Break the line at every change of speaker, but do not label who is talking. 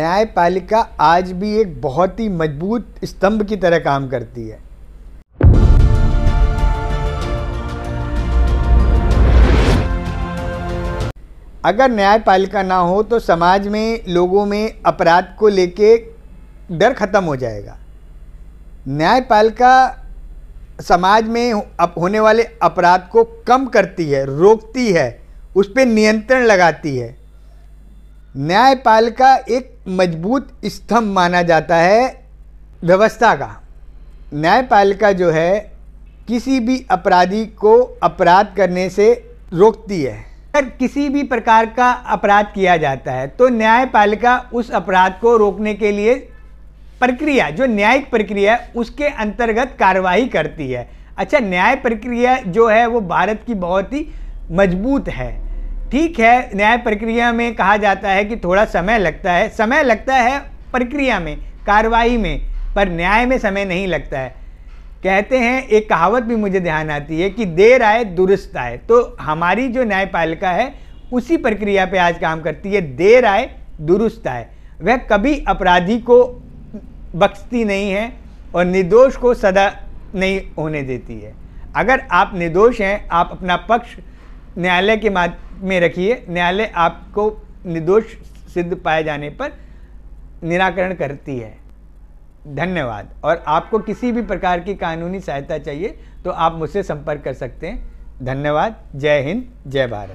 न्यायपालिका आज भी एक बहुत ही मजबूत स्तंभ की तरह काम करती है अगर न्यायपालिका ना हो तो समाज में लोगों में अपराध को लेके डर ख़त्म हो जाएगा न्यायपालिका समाज में होने वाले अपराध को कम करती है रोकती है उस पर नियंत्रण लगाती है न्यायपालिका एक मजबूत स्तंभ माना जाता है व्यवस्था का न्यायपालिका जो है किसी भी अपराधी को अपराध करने से रोकती है अगर किसी भी प्रकार का अपराध किया जाता है तो न्यायपालिका उस अपराध को रोकने के लिए प्रक्रिया जो न्यायिक प्रक्रिया है उसके अंतर्गत कार्रवाई करती है अच्छा न्याय प्रक्रिया जो है वो भारत की बहुत ही मजबूत है ठीक है न्याय प्रक्रिया में कहा जाता है कि थोड़ा समय लगता है समय लगता है प्रक्रिया में कार्रवाई में पर न्याय में समय नहीं लगता है कहते हैं एक कहावत भी मुझे ध्यान आती है कि देर आए दुरुस्त आए तो हमारी जो न्यायपालिका है उसी प्रक्रिया पे आज काम करती है देर आए दुरुस्त आए वह कभी अपराधी को बख्शती नहीं है और निर्दोष को सदा नहीं होने देती है अगर आप निर्दोष हैं आप अपना पक्ष न्यायालय के माध्यम में रखिए न्यायालय आपको निर्दोष सिद्ध पाए जाने पर निराकरण करती है धन्यवाद और आपको किसी भी प्रकार की कानूनी सहायता चाहिए तो आप मुझसे संपर्क कर सकते हैं धन्यवाद जय हिंद जय भारत